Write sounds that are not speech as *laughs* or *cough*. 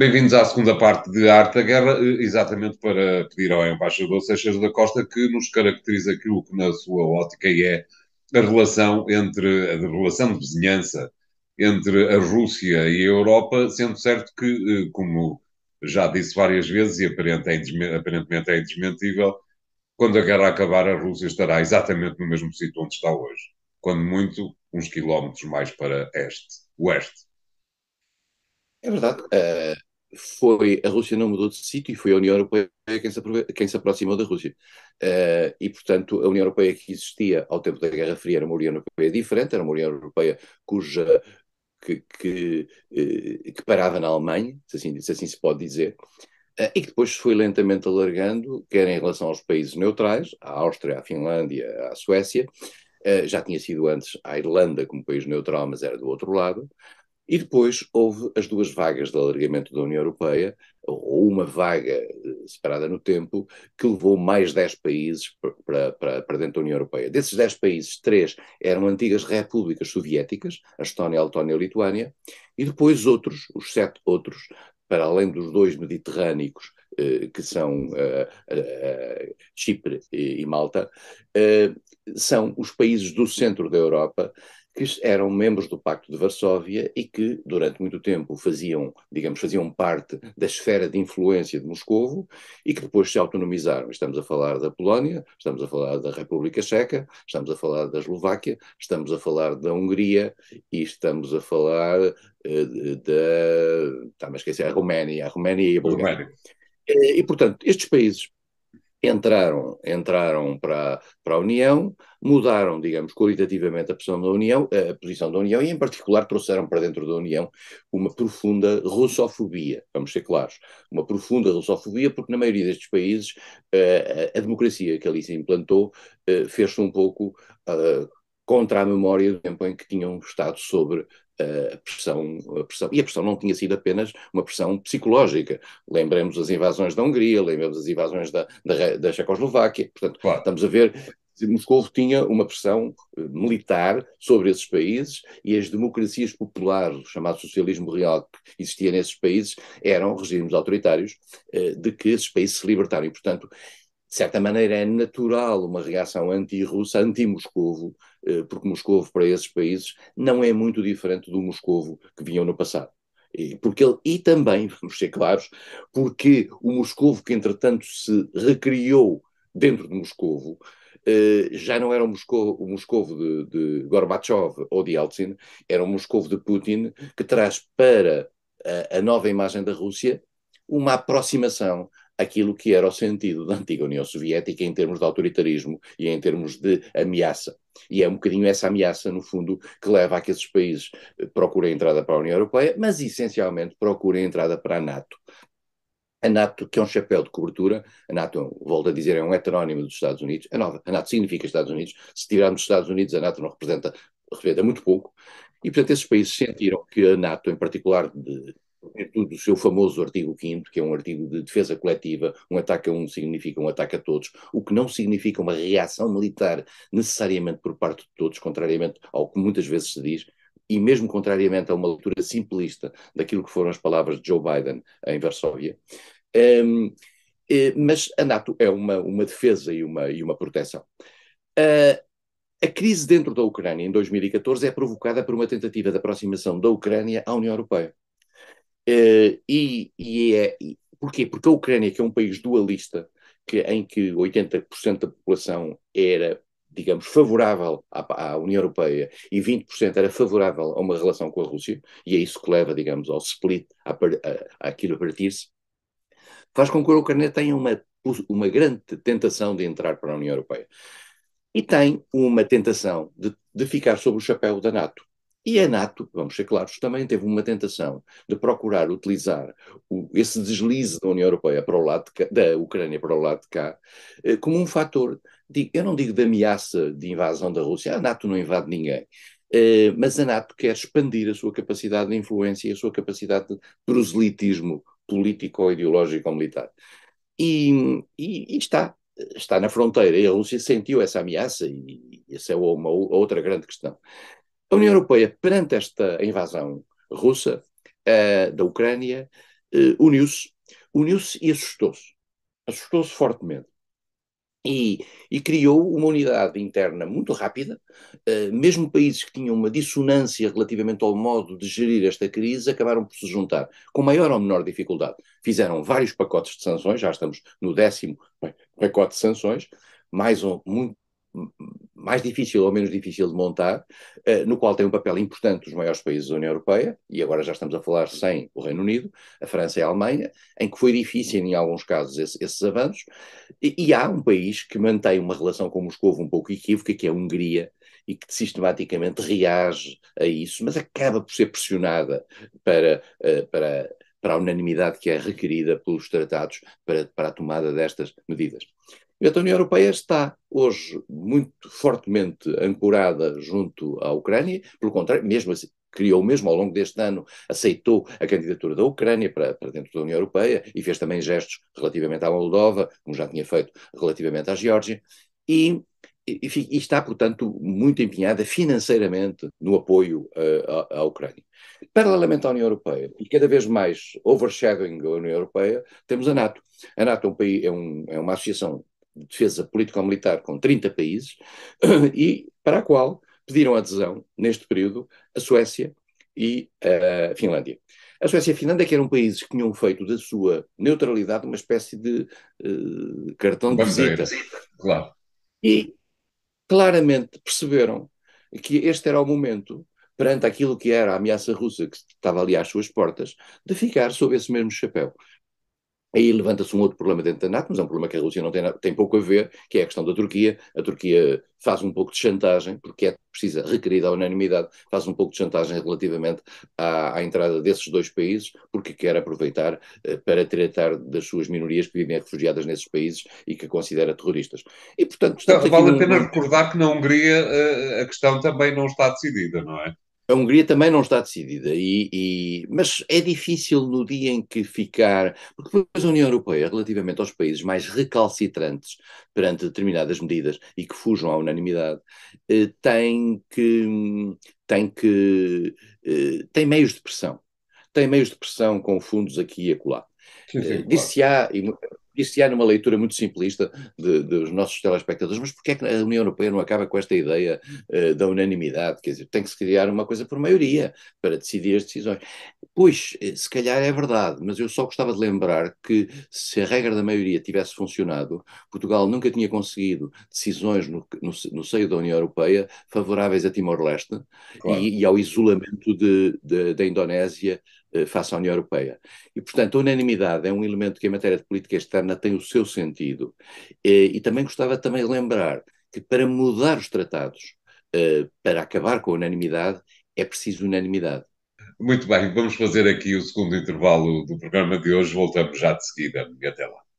Bem-vindos à segunda parte de Arte da Guerra, eh, exatamente para pedir ao embaixador Seixas da Costa que nos caracterize aquilo que na sua ótica é a relação entre a relação de vizinhança entre a Rússia e a Europa, sendo certo que, eh, como já disse várias vezes e é aparentemente é indesmentível, quando a guerra acabar, a Rússia estará exatamente no mesmo sítio onde está hoje, quando muito uns quilómetros mais para este, oeste. É verdade. Eh, foi a Rússia não mudou de sítio e foi a União Europeia quem se, quem se aproximou da Rússia. Uh, e, portanto, a União Europeia que existia ao tempo da Guerra Fria era uma União Europeia diferente, era uma União Europeia cuja. que, que, eh, que parava na Alemanha, se assim, se assim se pode dizer, eh, e que depois se foi lentamente alargando, quer em relação aos países neutrais, à Áustria, à Finlândia, à Suécia, já tinha sido antes a Irlanda como país neutral, mas era do outro lado. E depois houve as duas vagas de alargamento da União Europeia, ou uma vaga eh, separada no tempo, que levou mais 10 países para, para, para dentro da União Europeia. Desses 10 países, três eram antigas repúblicas soviéticas, a Estónia, a Letónia e a Lituânia, e depois outros, os sete outros, para além dos dois mediterrânicos, eh, que são eh, Chipre e, Malta, são os países do centro da Europa que eram membros do Pacto de Varsóvia e que, durante muito tempo, faziam, digamos, faziam parte da esfera de influência de Moscovo e que depois se autonomizaram. Estamos a falar da Polónia, estamos a falar da República Checa, estamos a falar da Eslováquia, estamos a falar da Hungria e estamos a falar uh, da. Está-me a esquecer, a Roménia, a Roménia e a Bulgária. Eh, e, portanto, estes países entraram, entraram para, para a União, mudaram, digamos, qualitativamente a posição, da União, eh, a posição da União e, em particular, trouxeram para dentro da União uma profunda russofobia, vamos ser claros, uma profunda russofobia, porque na maioria destes países eh, a, a democracia que ali se implantou eh, fez-se um pouco contra a memória do tempo em que tinham estado sobre eh, a pressão, a pressão, e a pressão não tinha sido apenas uma pressão psicológica. Lembremos as invasões da Hungria, lembremos as invasões da, da, da Checoslováquia. Portanto, claro. estamos a ver. Moscou tinha uma pressão eh, militar sobre esses países e as democracias populares, o chamado socialismo real que existia nesses países, eram regimes autoritários eh, de que esses países se libertaram. E, portanto, de certa maneira, é natural uma reação anti-russa, anti-Moscovo, eh, porque Moscovo, para esses países, não é muito diferente do Moscovo que vinham no passado. E, porque ele, e também, *laughs* vamos ser claros, porque o Moscovo que, entretanto, se recriou dentro de Moscovo, eh, já não era o Moscovo, o Moscovo de, de Gorbachev ou de Yeltsin, era o Moscovo de Putin, que traz para a, a nova imagem da Rússia uma aproximação aquilo que era o sentido da antiga União Soviética em termos de autoritarismo e em termos de ameaça. E é um bocadinho essa ameaça, no fundo, que leva a que esses países procurem entrada para a União Europeia, mas essencialmente procurem entrada para a NATO. A NATO, que é um chapéu de cobertura, a NATO, volto a dizer, é um heterónimo dos Estados Unidos, a, nova, a NATO significa Estados Unidos, se tirarmos os Estados Unidos, a NATO não representa, representa muito pouco, e portanto esses países sentiram que a NATO, em particular de virtude é do seu famoso artigo 5 que é um artigo de defesa coletiva, um ataque a um significa um ataque a todos, o que não significa uma reação militar necessariamente por parte de todos, contrariamente ao que muitas vezes se diz, e mesmo contrariamente a uma leitura simplista daquilo que foram as palavras de Joe Biden em Varsóvia. Um, eh, mas a NATO é uma, uma defesa e uma, e uma proteção. Uh, a crise dentro da Ucrânia em 2014 é provocada por uma tentativa de aproximação da Ucrânia à União Europeia. Uh, e, e é. E, porquê? Porque a Ucrânia, que é um país dualista, que, em que 80% da população era, digamos, favorável à, à União Europeia e 20% era favorável a uma relação com a Rússia, e é isso que leva, digamos, ao split, à, à, àquilo a partir-se, faz com que a Ucrânia tenha uma, uma grande tentação de entrar para a União Europeia. E tem uma tentação de, de ficar sob o chapéu da NATO. E a é NATO, vamos ser claros, também teve uma tentação de procurar utilizar o, esse deslize da União Europeia para o lado cá, da Ucrânia para o lado de cá, eh, como um fator, de, eu não digo de ameaça de invasão da Rússia, a NATO não invade ninguém, eh, mas a NATO quer expandir a sua capacidade de influência e a sua capacidade de proselitismo político, ideológico ou militar. E, e, e está, está na fronteira, e a Rússia sentiu essa ameaça, e, e essa é uma, uma outra grande questão. A União Europeia, perante esta invasão russa uh, da Ucrânia, uh, uniu-se, uniu-se e assustou-se. Assustou-se fortemente. E, e, criou uma unidade interna muito rápida. Uh, mesmo países que tinham uma dissonância relativamente ao modo de gerir esta crise acabaram por se juntar, com maior ou menor dificuldade. Fizeram vários pacotes de sanções, já estamos no décimo pacote de sanções, mais um, muito, mais difícil ou menos difícil de montar, uh, no qual tem um papel importante os maiores países da União Europeia, e agora já estamos a falar sem o Reino Unido, a França e a Alemanha, em que foi difícil em alguns casos esse, esses avanços, e, e, há um país que mantém uma relação com Moscou um pouco equívoca, que é a Hungria, e que sistematicamente reage a isso, mas acaba por ser pressionada para, uh, para para a unanimidade que é requerida pelos tratados para, para a tomada destas medidas. Então, a União Europeia está hoje muito fortemente ancorada junto à Ucrânia, pelo contrário, mesmo assim, criou mesmo ao longo deste ano, aceitou a candidatura da Ucrânia para, para, dentro da União Europeia e fez também gestos relativamente à Moldova, como já tinha feito relativamente à Geórgia, e, e, e está, portanto, muito empenhada financeiramente no apoio uh, à, à, Ucrânia. Paralelamente à União Europeia, e cada vez mais overshadowing a União Europeia, temos a NATO. A NATO é, um é, um, é uma associação defesa político-militar com 30 países *clears throat* e para a qual pediram adesão, neste período, a Suécia e a Finlândia. A Suécia e a Finlândia que eram países que tinham feito da sua neutralidade uma espécie de uh, cartão de visita. Claro. E claramente perceberam que este era o momento, perante aquilo que era a ameaça russa que estava ali às suas portas, de ficar sob esse mesmo chapéu. Aí levanta-se um outro problema dentro da NATO, mas é um problema que a Rússia não tem, tem pouco a ver, que é a questão da Turquia. A Turquia faz um pouco de chantagem, porque é precisa, requerida a unanimidade, faz um pouco de chantagem relativamente à, à entrada desses dois países, porque quer aproveitar eh, para tratar das suas minorias que vivem refugiadas nesses países e que considera terroristas. E, portanto, então, vale a pena um... recordar que na Hungria uh, a questão também não está decidida, não é? A Hungria também não está decidida, e, e, mas é difícil no dia em que ficar, porque depois a União Europeia, relativamente aos países mais recalcitrantes perante determinadas medidas e que fujam à unanimidade, eh, tem que tem que eh, tem meios de pressão, tem meios de pressão com fundos aqui e acolá. Sim, sim, eh, claro. Disse há, isso se há é numa leitura muito simplista dos nossos telespectadores, mas porquê é que a União Europeia não acaba com esta ideia uh, da unanimidade? Quer dizer, tem que se criar uma coisa por maioria para decidir as decisões. Pois, eh, se calhar é verdade, mas eu só gostava de lembrar que se a regra da maioria tivesse funcionado, Portugal nunca tinha conseguido decisões no, no, no seio da União Europeia favoráveis a Timor-Leste claro. e, e, ao isolamento de, de, da Indonésia eh, face à União Europeia. E, portanto, a unanimidade é um elemento que em matéria de política externa tem o seu sentido. Eh, e também gostava também de lembrar que para mudar os tratados, eh, para acabar com a unanimidade, é preciso unanimidade. Muito bem, vamos fazer aqui o segundo intervalo do programa de hoje. Voltamos já de seguida. até lá.